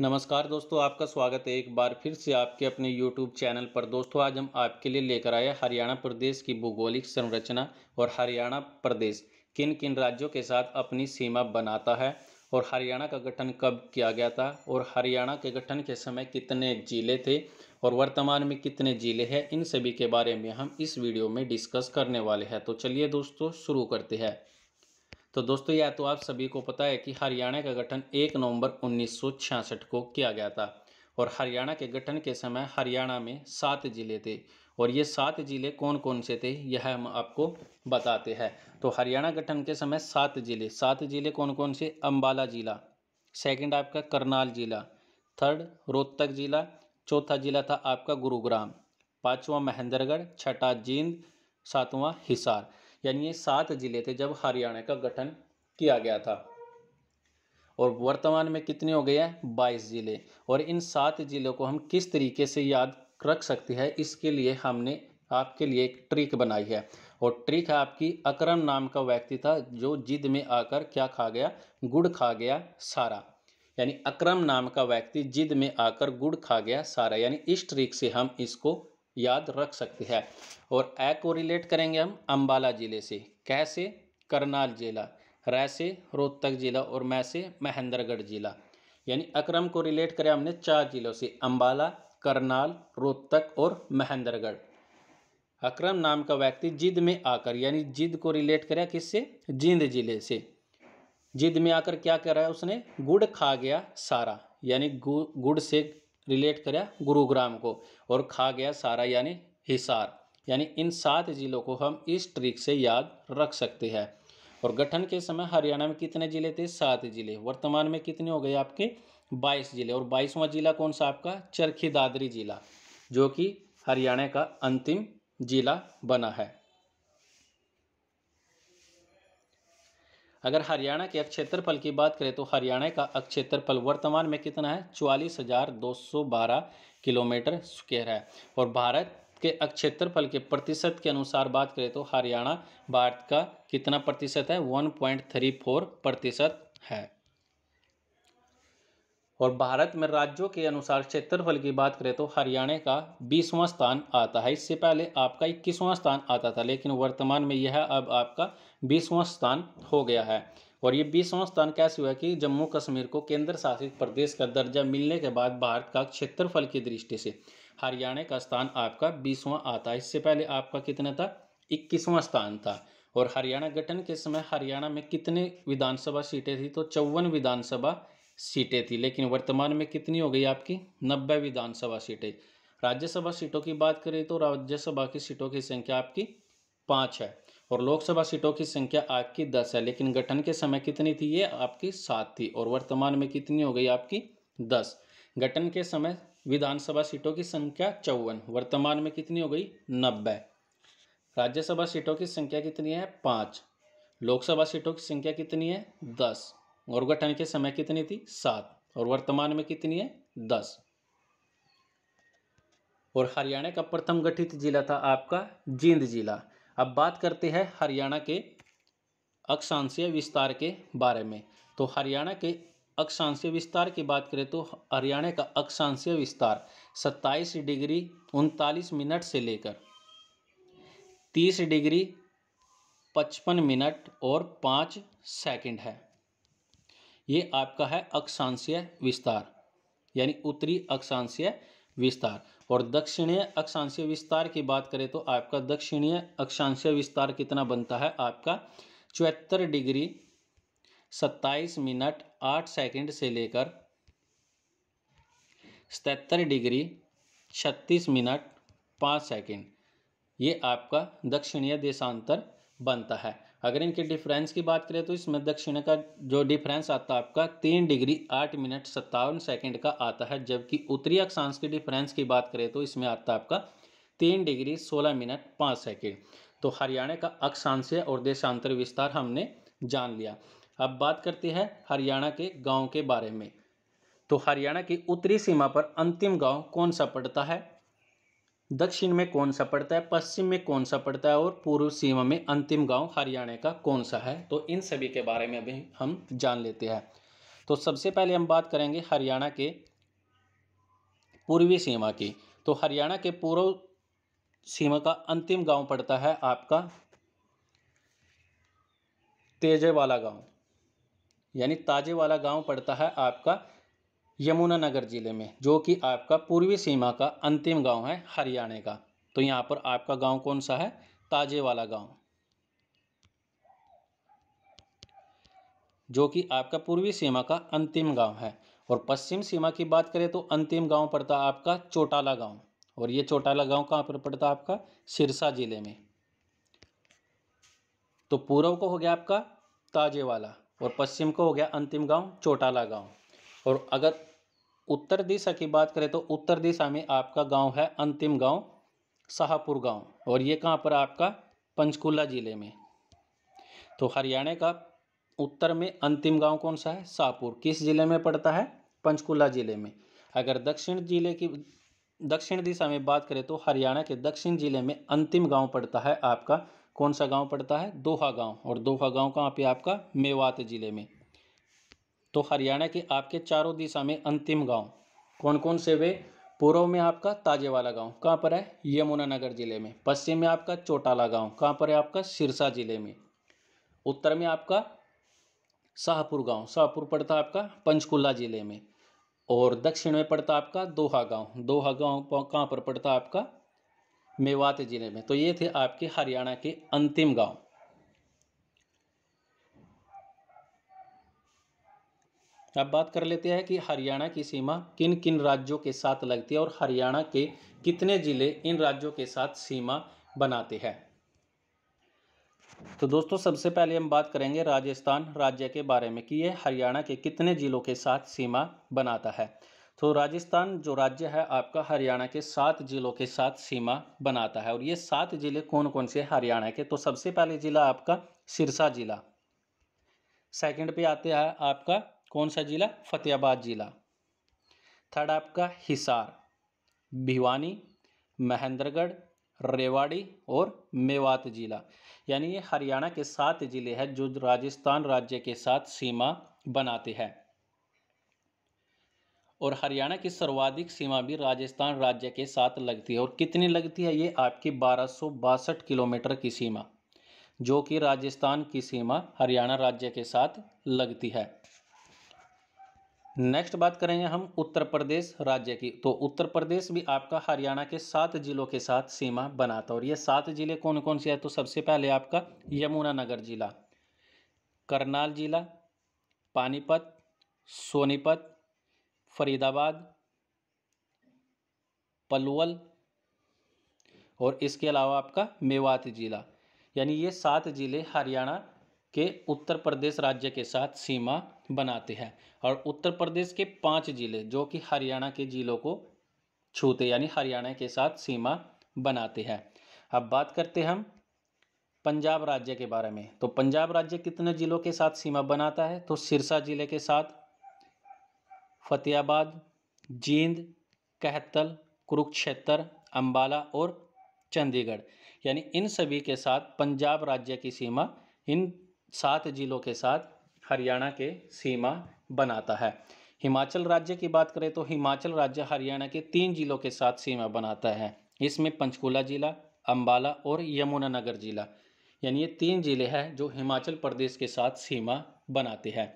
नमस्कार दोस्तों आपका स्वागत है एक बार फिर से आपके अपने YouTube चैनल पर दोस्तों आज हम आपके लिए लेकर आए हरियाणा प्रदेश की भूगोलिक संरचना और हरियाणा प्रदेश किन किन राज्यों के साथ अपनी सीमा बनाता है और हरियाणा का गठन कब किया गया था और हरियाणा के गठन के समय कितने जिले थे और वर्तमान में कितने जिले हैं इन सभी के बारे में हम इस वीडियो में डिस्कस करने वाले हैं तो चलिए दोस्तों शुरू करते हैं तो दोस्तों यह तो आप सभी को पता है कि हरियाणा का गठन 1 नवंबर 1966 को किया गया था और हरियाणा के गठन के समय हरियाणा में सात जिले थे और ये सात जिले कौन कौन से थे यह हम आपको बताते हैं तो हरियाणा गठन के समय सात जिले सात जिले कौन कौन से अम्बाला जिला सेकंड आपका करनाल जिला थर्ड रोहतक जिला चौथा जिला था आपका गुरुग्राम पाँचवा महेंद्रगढ़ छठा जींद सातवां हिसार यानी ये सात ज़िले थे जब हरियाणा का गठन किया गया था और वर्तमान में कितने हो गए हैं बाईस ज़िले और इन सात ज़िलों को हम किस तरीके से याद रख सकते हैं इसके लिए हमने आपके लिए एक ट्रिक बनाई है और ट्रिक है आपकी अकरम नाम का व्यक्ति था जो जिद में आकर क्या खा गया गुड़ खा गया सारा यानी अकरम नाम का व्यक्ति जिद में आकर गुड़ खा गया सारा यानी इस ट्रिक से हम इसको याद रख सकते हैं और ए को रिलेट करेंगे हम अम्बाला ज़िले से कैसे करनाल ज़िला रैसे रोहतक ज़िला और मैसे महेंद्रगढ़ ज़िला यानी अक्रम को रिलेट करें हमने चार ज़िलों से अम्बाला करनाल रोहतक और महेंद्रगढ़ अक्रम नाम का व्यक्ति जिद में आकर यानी जिद को रिलेट करा किससे जिंद जिले से जिद में आकर क्या करा उसने गुड़ खा गया सारा यानी गुड़ से रिलेट करा गुरुग्राम को और खा गया सारा यानी हिसार यानी इन सात जिलों को हम इस ट्रिक से याद रख सकते हैं और गठन के समय हरियाणा में कितने जिले थे सात जिले वर्तमान में कितने हो गए आपके बाईस जिले और बाईसवां जिला कौन सा आपका चरखी दादरी जिला जो कि हरियाणा का अंतिम जिला बना है अगर हरियाणा के अक्षेत्रफल की बात करें तो हरियाणा का अक्षेत्रफल वर्तमान में कितना है चवालीस हज़ार दो सौ बारह किलोमीटर स्क्वेयर है और भारत के अक्षेत्रफल के प्रतिशत के अनुसार बात करें तो हरियाणा भारत का कितना प्रतिशत है वन पॉइंट थ्री फोर प्रतिशत है और भारत में राज्यों के अनुसार क्षेत्रफल की बात करें तो हरियाणा का बीसवां स्थान आता है इससे पहले आपका इक्कीसवां स्थान आता था लेकिन वर्तमान में यह अब आपका बीसवां स्थान हो गया है और ये बीसवां स्थान कैसे हुआ कि जम्मू कश्मीर को केंद्र शासित प्रदेश का दर्जा मिलने के बाद भारत का क्षेत्रफल की दृष्टि से हरियाणा का स्थान आपका बीसवां आता है इससे पहले आपका कितना था इक्कीसवां स्थान था और हरियाणा गठन के समय हरियाणा में कितने विधानसभा सीटें थी तो चौवन विधानसभा सीटें थी लेकिन वर्तमान में कितनी हो गई आपकी नब्बे विधानसभा सीटें राज्यसभा सीटों की बात करें तो राज्यसभा की सीटों की संख्या आपकी पाँच है और लोकसभा सीटों की संख्या आपकी दस है लेकिन गठन के समय कितनी थी ये आपकी सात थी और वर्तमान में कितनी हो गई आपकी दस गठन के समय विधानसभा सीटों की संख्या चौवन वर्तमान में कितनी हो गई नब्बे राज्यसभा सीटों की संख्या कितनी है पाँच लोकसभा सीटों की संख्या कितनी है दस और गठन के समय कितनी थी सात और वर्तमान में कितनी है दस और हरियाणा का प्रथम गठित जिला था आपका जींद जिला अब बात करते हैं हरियाणा के अक्षांशीय विस्तार के बारे में तो हरियाणा के अक्षांशीय विस्तार की बात करें तो हरियाणा का अक्षांशीय विस्तार 27 डिग्री उनतालीस मिनट से लेकर 30 डिग्री 55 मिनट और 5 सेकंड है ये आपका है अक्षांशीय विस्तार यानी उत्तरी अक्षांशीय विस्तार और दक्षिणीय अक्षांशीय विस्तार की बात करें तो आपका दक्षिणीय अक्षांशीय विस्तार कितना बनता है आपका चौहत्तर डिग्री सत्ताईस मिनट आठ सेकंड से लेकर सतहत्तर डिग्री छत्तीस मिनट पाँच सेकंड ये आपका दक्षिणीय देशांतर बनता है अगर इनके डिफरेंस की बात करें तो इसमें दक्षिण का जो डिफरेंस आता है आपका तीन डिग्री आठ मिनट सत्तावन सेकंड का आता है जबकि उत्तरी अक्षांश के डिफरेंस की बात करें तो इसमें आता है आपका तीन डिग्री सोलह मिनट पाँच सेकेंड तो हरियाणा का अक्षांश और देशांतर विस्तार हमने जान लिया अब बात करते हैं हरियाणा के गाँव के बारे में तो हरियाणा की उत्तरी सीमा पर अंतिम गांव कौन सा पड़ता है दक्षिण में कौन सा पड़ता है पश्चिम में कौन सा पड़ता है और पूर्व सीमा में अंतिम गांव हरियाणा का कौन सा है तो इन सभी के बारे में भी हम जान लेते हैं तो सबसे पहले हम बात करेंगे हरियाणा के पूर्वी सीमा की तो हरियाणा के पूर्व सीमा का अंतिम गांव पड़ता है आपका तेजे वाला गाँव यानी ताजे वाला गाँव पड़ता है आपका यमुनानगर ज़िले में जो कि आपका पूर्वी सीमा का अंतिम गांव है हरियाणा का तो यहां पर आपका गांव कौन सा है ताजे वाला गांव जो कि आपका पूर्वी सीमा का अंतिम गांव है और पश्चिम सीमा की बात करें तो अंतिम गांव पड़ता आपका चोटाला गांव और ये चोटाला गांव कहां पर पड़ता आपका सिरसा ज़िले में तो पूर्व को हो गया आपका ताजेवाला और पश्चिम को हो गया अंतिम गांव चोटाला गांव और अगर उत्तर दिशा की बात करें तो उत्तर दिशा में आपका गांव है अंतिम गांव शाहपुर गांव और ये कहाँ पर आपका पंचकुला ज़िले में तो हरियाणा का उत्तर में अंतिम गांव कौन सा है शाहपुर किस ज़िले में पड़ता है पंचकुला ज़िले में अगर दक्षिण जिले की दक्षिण दिशा में बात करें तो हरियाणा के दक्षिण जिले में अंतिम गाँव पड़ता है आपका कौन सा गाँव पड़ता है दोहा गाँव और दोहा गाँव कहाँ पे आपका मेवात ज़िले में तो हरियाणा के आपके चारों दिशा में अंतिम गांव कौन कौन से वे पूर्व में आपका ताजेवाला गांव कहां पर है यमुनानगर जिले में पश्चिम में आपका चोटाला गांव कहां पर है आपका सिरसा जिले में उत्तर में आपका शाहपुर गांव शाहपुर पड़ता आपका पंचकुला जिले में और दक्षिण में पड़ता आपका दोहा गांव दोहा गाँव कहाँ पर पड़ता आपका मेवात ज़िले में तो ये थे आपके हरियाणा के अंतिम गांव अब बात कर लेते हैं कि हरियाणा की सीमा किन किन राज्यों के साथ लगती है और हरियाणा के कितने ज़िले इन राज्यों के साथ सीमा बनाते हैं तो दोस्तों सबसे पहले हम बात करेंगे राजस्थान राज्य के बारे में कि यह हरियाणा के कितने ज़िलों के साथ सीमा बनाता है तो राजस्थान जो राज्य है आपका हरियाणा के सात ज़िलों के साथ सीमा बनाता है और ये सात ज़िले कौन कौन से हरियाणा के तो सबसे पहले ज़िला आपका सिरसा ज़िला सेकंड पे आते हैं आपका कौन सा ज़िला फतेहाबाद ज़िला थर्ड आपका हिसार भिवानी महेंद्रगढ़ रेवाड़ी और मेवात ज़िला यानी ये हरियाणा के सात ज़िले हैं जो राजस्थान राज्य के साथ सीमा बनाते हैं और हरियाणा की सर्वाधिक सीमा भी राजस्थान राज्य के साथ लगती है और कितनी लगती है ये आपकी बारह किलोमीटर की सीमा जो कि राजस्थान की सीमा हरियाणा राज्य के साथ लगती है नेक्स्ट बात करेंगे हम उत्तर प्रदेश राज्य की तो उत्तर प्रदेश भी आपका हरियाणा के सात जिलों के साथ सीमा बनाता और ये सात जिले कौन कौन से हैं तो सबसे पहले आपका यमुनानगर जिला करनाल जिला पानीपत सोनीपत फरीदाबाद पलवल और इसके अलावा आपका मेवात जिला यानी ये सात ज़िले हरियाणा के उत्तर प्रदेश राज्य के साथ सीमा बनाते हैं और उत्तर प्रदेश के पांच जिले जो कि हरियाणा के जिलों को छूते यानी हरियाणा के साथ सीमा बनाते हैं अब बात करते हम पंजाब राज्य के बारे में तो पंजाब राज्य कितने जिलों के साथ सीमा बनाता है तो सिरसा जिले के साथ फतेहाबाद जींद कहतल कुरुक्षेत्र अंबाला और चंडीगढ़ यानी इन सभी के साथ पंजाब राज्य की सीमा इन सात जिलों के साथ हरियाणा के सीमा बनाता है हिमाचल राज्य की बात करें तो हिमाचल राज्य हरियाणा के तीन जिलों के साथ सीमा बनाता है इसमें पंचकुला जिला अम्बाला और यमुनानगर जिला यानी ये तीन जिले हैं जो हिमाचल प्रदेश के साथ सीमा बनाते हैं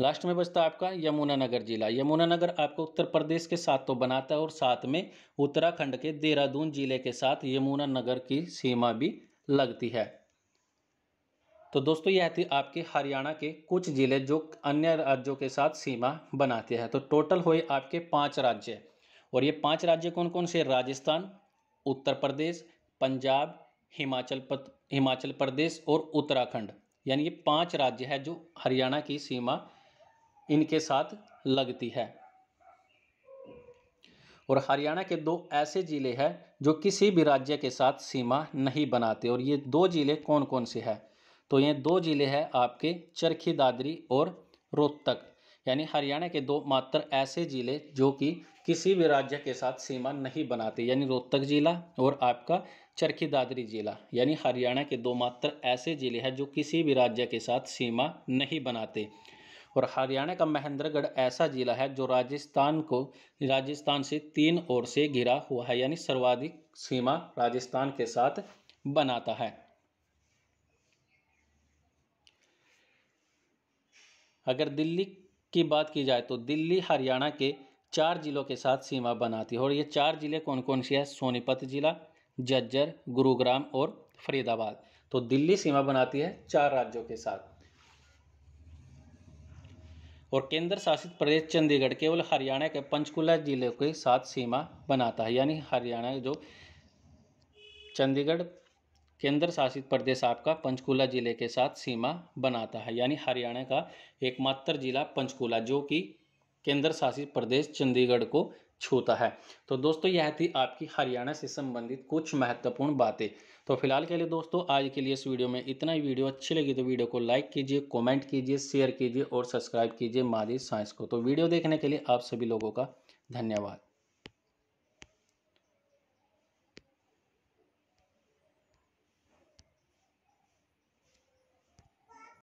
लास्ट में बचता है आपका यमुनानगर जिला यमुनानगर आपको उत्तर प्रदेश के साथ तो बनाता है और साथ में उत्तराखंड के देहरादून जिले के साथ यमुनानगर की सीमा भी लगती है तो दोस्तों यह थी आपके हरियाणा के कुछ ज़िले जो अन्य राज्यों के साथ सीमा बनाते हैं तो टोटल हुए आपके पाँच राज्य और ये पाँच राज्य कौन कौन से राजस्थान उत्तर प्रदेश पंजाब हिमाचल हिमाचल प्रदेश और उत्तराखंड यानी ये पांच राज्य है जो हरियाणा की सीमा इनके साथ लगती है और हरियाणा के दो ऐसे ज़िले हैं जो किसी भी राज्य के साथ सीमा नहीं बनाते और ये दो ज़िले कौन कौन से हैं तो ये दो ज़िले हैं आपके चरखी दादरी और रोहतक यानी हरियाणा के दो मात्र ऐसे ज़िले जो कि किसी भी राज्य के साथ सीमा नहीं बनाते यानी रोहतक ज़िला और आपका चरखी दादरी ज़िला यानी हरियाणा के दो मात्र ऐसे ज़िले हैं जो किसी भी राज्य के साथ सीमा नहीं बनाते और हरियाणा का महेंद्रगढ़ ऐसा ज़िला है जो राजस्थान को राजस्थान से तीन ओर से घिरा हुआ है यानी सर्वाधिक सीमा राजस्थान के साथ बनाता है अगर दिल्ली की बात की जाए तो दिल्ली हरियाणा के चार ज़िलों के साथ सीमा बनाती है और ये चार ज़िले कौन कौन से हैं सोनीपत ज़िला जज्जर गुरुग्राम और फरीदाबाद तो दिल्ली सीमा बनाती है चार राज्यों के साथ और केंद्र शासित प्रदेश चंडीगढ़ केवल हरियाणा के पंचकुला जिले के साथ सीमा बनाता है यानी हरियाणा जो चंडीगढ़ केंद्र शासित प्रदेश आपका पंचकूला जिले के साथ सीमा बनाता है यानी हरियाणा का एकमात्र जिला पंचकूला जो कि केंद्र शासित प्रदेश चंडीगढ़ को छूता है तो दोस्तों यह थी आपकी हरियाणा से संबंधित कुछ महत्वपूर्ण बातें तो फिलहाल के लिए दोस्तों आज के लिए इस वीडियो में इतना ही वीडियो अच्छी लगी तो वीडियो को लाइक कीजिए कमेंट कीजिए शेयर कीजिए और सब्सक्राइब कीजिए माजी साइंस को तो वीडियो देखने के लिए आप सभी लोगों का धन्यवाद